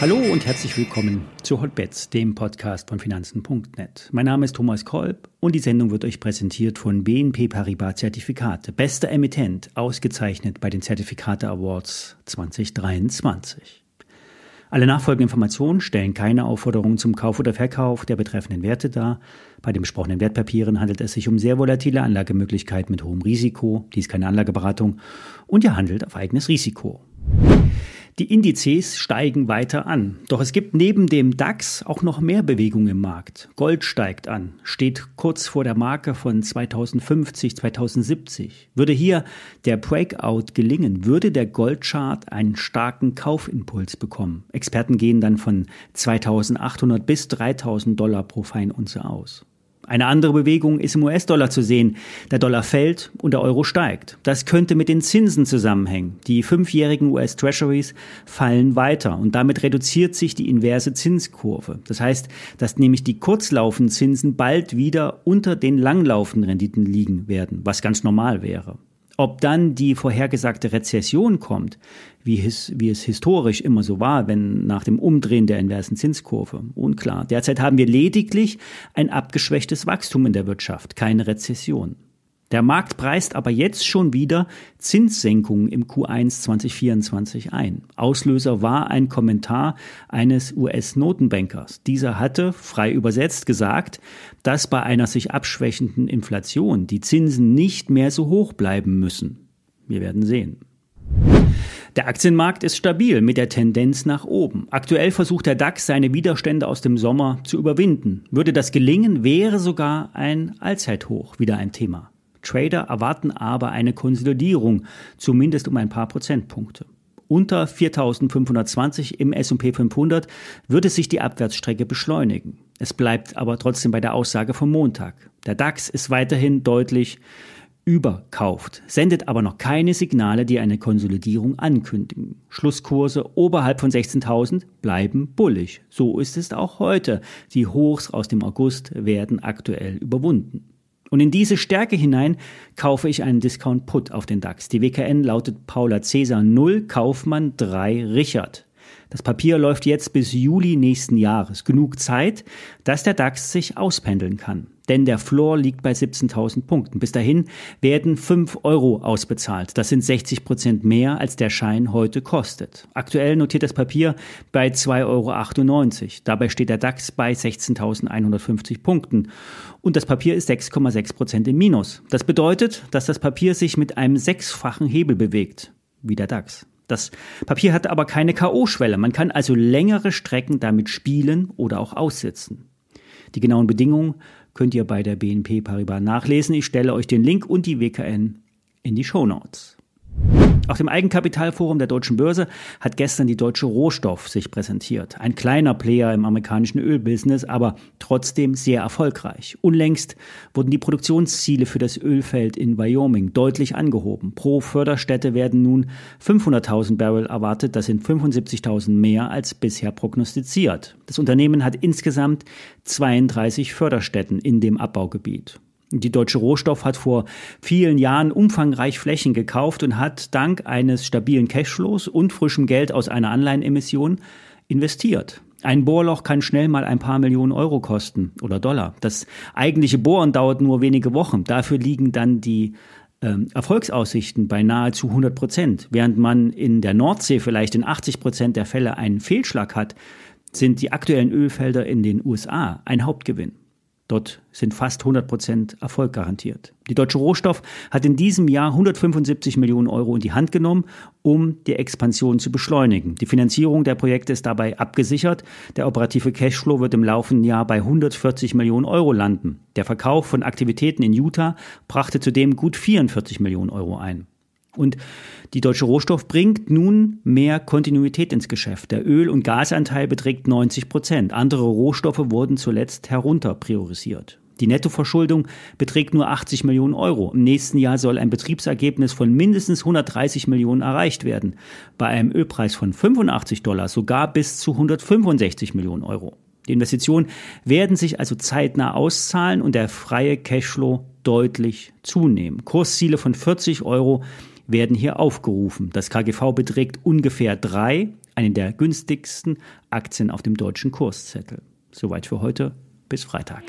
Hallo und herzlich willkommen zu Hotbets, dem Podcast von Finanzen.net. Mein Name ist Thomas Kolb und die Sendung wird euch präsentiert von BNP Paribas Zertifikate, bester Emittent, ausgezeichnet bei den Zertifikate Awards 2023. Alle nachfolgenden Informationen stellen keine Aufforderungen zum Kauf oder Verkauf der betreffenden Werte dar. Bei den besprochenen Wertpapieren handelt es sich um sehr volatile Anlagemöglichkeiten mit hohem Risiko. Dies ist keine Anlageberatung und ihr handelt auf eigenes Risiko. Die Indizes steigen weiter an. Doch es gibt neben dem DAX auch noch mehr Bewegung im Markt. Gold steigt an, steht kurz vor der Marke von 2050, 2070. Würde hier der Breakout gelingen, würde der Goldchart einen starken Kaufimpuls bekommen. Experten gehen dann von 2800 bis 3000 Dollar pro Feinunze aus. Eine andere Bewegung ist im US-Dollar zu sehen. Der Dollar fällt und der Euro steigt. Das könnte mit den Zinsen zusammenhängen. Die fünfjährigen US-Treasuries fallen weiter und damit reduziert sich die inverse Zinskurve. Das heißt, dass nämlich die kurzlaufenden Zinsen bald wieder unter den langlaufenden Renditen liegen werden, was ganz normal wäre. Ob dann die vorhergesagte Rezession kommt, wie es, wie es historisch immer so war, wenn nach dem Umdrehen der inversen Zinskurve, unklar. Derzeit haben wir lediglich ein abgeschwächtes Wachstum in der Wirtschaft, keine Rezession. Der Markt preist aber jetzt schon wieder Zinssenkungen im Q1 2024 ein. Auslöser war ein Kommentar eines US-Notenbankers. Dieser hatte, frei übersetzt gesagt, dass bei einer sich abschwächenden Inflation die Zinsen nicht mehr so hoch bleiben müssen. Wir werden sehen. Der Aktienmarkt ist stabil mit der Tendenz nach oben. Aktuell versucht der DAX seine Widerstände aus dem Sommer zu überwinden. Würde das gelingen, wäre sogar ein Allzeithoch wieder ein Thema. Trader erwarten aber eine Konsolidierung, zumindest um ein paar Prozentpunkte. Unter 4520 im SP 500 würde sich die Abwärtsstrecke beschleunigen. Es bleibt aber trotzdem bei der Aussage vom Montag. Der DAX ist weiterhin deutlich überkauft, sendet aber noch keine Signale, die eine Konsolidierung ankündigen. Schlusskurse oberhalb von 16.000 bleiben bullig. So ist es auch heute. Die Hochs aus dem August werden aktuell überwunden. Und in diese Stärke hinein kaufe ich einen Discount Put auf den DAX. Die WKN lautet Paula Cäsar 0, Kaufmann 3, Richard. Das Papier läuft jetzt bis Juli nächsten Jahres. Genug Zeit, dass der DAX sich auspendeln kann. Denn der Floor liegt bei 17.000 Punkten. Bis dahin werden 5 Euro ausbezahlt. Das sind 60 Prozent mehr, als der Schein heute kostet. Aktuell notiert das Papier bei 2,98 Euro. Dabei steht der DAX bei 16.150 Punkten. Und das Papier ist 6,6 Prozent im Minus. Das bedeutet, dass das Papier sich mit einem sechsfachen Hebel bewegt, wie der DAX. Das Papier hat aber keine K.O.-Schwelle. Man kann also längere Strecken damit spielen oder auch aussitzen. Die genauen Bedingungen könnt ihr bei der BNP Paribas nachlesen. Ich stelle euch den Link und die WKN in die Show Notes. Auf dem Eigenkapitalforum der Deutschen Börse hat gestern die Deutsche Rohstoff sich präsentiert. Ein kleiner Player im amerikanischen Ölbusiness, aber trotzdem sehr erfolgreich. Unlängst wurden die Produktionsziele für das Ölfeld in Wyoming deutlich angehoben. Pro Förderstätte werden nun 500.000 Barrel erwartet. Das sind 75.000 mehr als bisher prognostiziert. Das Unternehmen hat insgesamt 32 Förderstätten in dem Abbaugebiet. Die Deutsche Rohstoff hat vor vielen Jahren umfangreich Flächen gekauft und hat dank eines stabilen Cashflows und frischem Geld aus einer Anleihenemission investiert. Ein Bohrloch kann schnell mal ein paar Millionen Euro kosten oder Dollar. Das eigentliche Bohren dauert nur wenige Wochen. Dafür liegen dann die ähm, Erfolgsaussichten bei nahezu 100 Prozent. Während man in der Nordsee vielleicht in 80 Prozent der Fälle einen Fehlschlag hat, sind die aktuellen Ölfelder in den USA ein Hauptgewinn. Dort sind fast 100 Prozent Erfolg garantiert. Die Deutsche Rohstoff hat in diesem Jahr 175 Millionen Euro in die Hand genommen, um die Expansion zu beschleunigen. Die Finanzierung der Projekte ist dabei abgesichert. Der operative Cashflow wird im laufenden Jahr bei 140 Millionen Euro landen. Der Verkauf von Aktivitäten in Utah brachte zudem gut 44 Millionen Euro ein. Und die Deutsche Rohstoff bringt nun mehr Kontinuität ins Geschäft. Der Öl- und Gasanteil beträgt 90 Prozent. Andere Rohstoffe wurden zuletzt herunterpriorisiert. Die Nettoverschuldung beträgt nur 80 Millionen Euro. Im nächsten Jahr soll ein Betriebsergebnis von mindestens 130 Millionen erreicht werden. Bei einem Ölpreis von 85 Dollar sogar bis zu 165 Millionen Euro. Die Investitionen werden sich also zeitnah auszahlen und der freie Cashflow deutlich zunehmen. Kursziele von 40 Euro werden hier aufgerufen. Das KGV beträgt ungefähr drei, einen der günstigsten Aktien auf dem deutschen Kurszettel. Soweit für heute. Bis Freitag.